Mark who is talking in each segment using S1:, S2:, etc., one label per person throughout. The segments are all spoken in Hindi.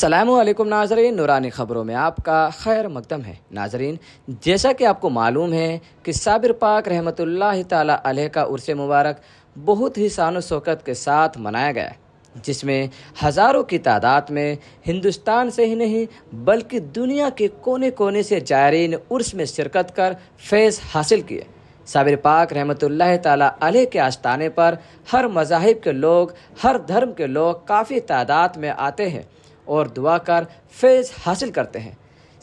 S1: असलम नाजरीन नूरानी ख़बरों में आपका खैर मकदम है नाजरीन जैसा कि आपको मालूम है कि साबिर पाक रहमत ताली का मुबारक बहुत ही शान शौकत के साथ मनाया गया जिसमें हज़ारों की तादाद में हिंदुस्तान से ही नहीं बल्कि दुनिया के कोने कोने से जायरीन उर्स में शिरकत कर फैज़ हासिल किए साबिर पाक रहमत तल के आस्थाने पर हर मजाहब के लोग हर धर्म के लोग काफ़ी तादाद में आते हैं और दुआ कर फैज हासिल करते हैं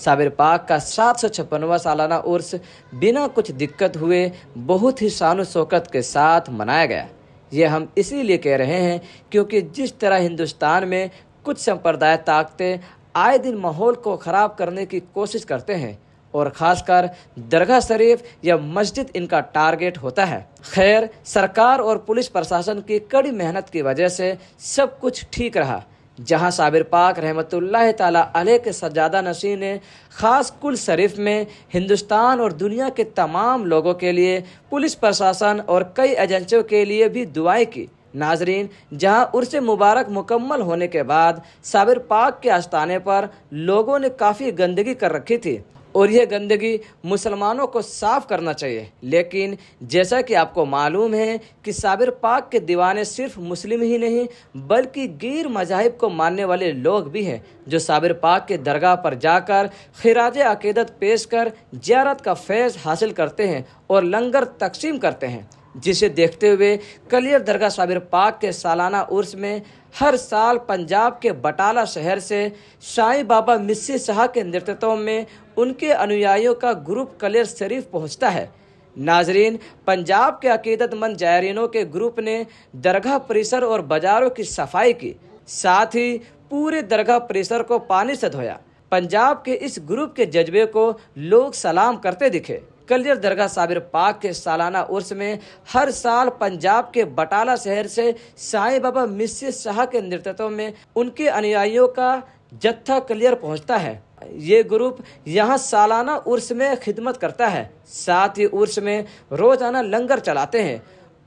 S1: साबिर पाक का सात सौ छप्पनवा सालाना उर्स बिना कुछ दिक्कत हुए बहुत ही शान शौकत के साथ मनाया गया ये हम इसीलिए कह रहे हैं क्योंकि जिस तरह हिंदुस्तान में कुछ संप्रदाय ताकतें आए दिन माहौल को ख़राब करने की कोशिश करते हैं और ख़ासकर दरगाह शरीफ या मस्जिद इनका टारगेट होता है खैर सरकार और पुलिस प्रशासन की कड़ी मेहनत की वजह से सब कुछ ठीक रहा जहाँ साबिर पाक रहमत ला के सजादा नशी ने ख़ास कुल शरीफ में हिंदुस्तान और दुनिया के तमाम लोगों के लिए पुलिस प्रशासन और कई एजेंसियों के लिए भी दुआएं की नाजरीन जहाँ उर्स मुबारक मुकम्मल होने के बाद साबिर पाक के आस्थाने पर लोगों ने काफ़ी गंदगी कर रखी थी और यह गंदगी मुसलमानों को साफ करना चाहिए लेकिन जैसा कि आपको मालूम है कि साबिर पाक के दीवाने सिर्फ मुस्लिम ही नहीं बल्कि गैर मजाहब को मानने वाले लोग भी हैं जो साबिर पाक के दरगाह पर जाकर खराज अकीदत पेश कर जियारत का फैज़ हासिल करते हैं और लंगर तकसीम करते हैं जिसे देखते हुए कलियर दरगाह साबिर पाक के सालाना उर्स में हर साल पंजाब के बटाला शहर से साईं बाबा मिस्सी शाह के नेतृत्व में उनके अनुयायियों का ग्रुप कलियर शरीफ पहुंचता है नाजरीन पंजाब के अकीदतमंद जायरीनों के ग्रुप ने दरगाह परिसर और बाजारों की सफाई की साथ ही पूरे दरगाह परिसर को पानी से धोया पंजाब के इस ग्रुप के जज्बे को लोग सलाम करते दिखे कलियर दरगाह साबिर पाक के सालाना उर्स में हर साल पंजाब के बटाला शहर से साईं बाबा मिस्र शाह के नेतृत्व में उनके अनुयायियों का जत्था कलियर पहुंचता है ये ग्रुप यहाँ सालाना उर्स में खिदमत करता है साथ ही उर्स में रोजाना लंगर चलाते हैं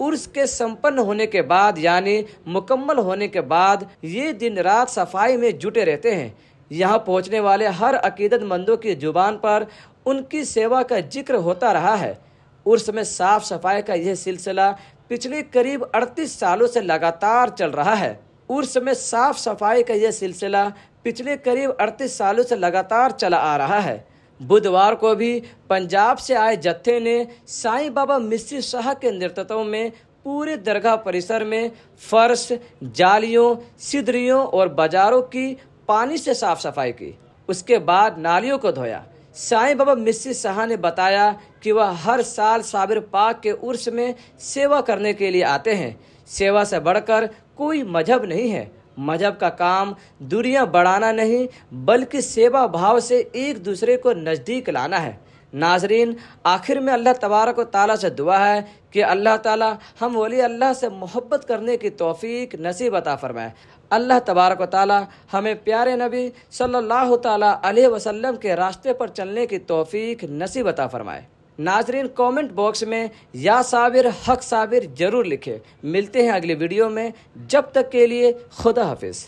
S1: उर्स के संपन्न होने के बाद यानी मुकम्मल होने के बाद ये दिन रात सफाई में जुटे रहते हैं यहाँ पहुँचने वाले हर अकीदतमंदों की ज़ुबान पर उनकी सेवा का जिक्र होता रहा है उर्स में साफ सफाई का यह सिलसिला पिछले करीब 38 सालों से लगातार चल रहा है उर्स में साफ सफाई का यह सिलसिला पिछले करीब 38 सालों से लगातार चला आ रहा है बुधवार को भी पंजाब से आए जत्थे ने साईं बाबा मिश्री शाह के नेतृत्व में पूरे दरगाह परिसर में फर्श जालियों सिदरियों और बाजारों की पानी से साफ सफाई की उसके बाद नालियों को धोया साईं बाबा मिस्सी शाह ने बताया कि वह हर साल साबिर पाक के उर्स में सेवा करने के लिए आते हैं सेवा से बढ़कर कोई मजहब नहीं है मजहब का काम दूरियां बढ़ाना नहीं बल्कि सेवा भाव से एक दूसरे को नज़दीक लाना है नाजरीन आखिर में अल्लाह तबारक ताली से दुआ है कि अल्लाह ताला हम वली अल्लाह से मोहब्बत करने की तोफ़ी नसीब अता फरमाए अल्लाह तबारक ताली हमें प्यारे नबी सल्लल्लाहु ताला अलैहि वसल्लम के रास्ते पर चलने की तोफ़ी नसीब अता फरमाए नाजरीन कमेंट बॉक्स में या साबिर हक साबिर ज़रूर लिखे मिलते हैं अगली वीडियो में जब तक के लिए खुदा हाफिज़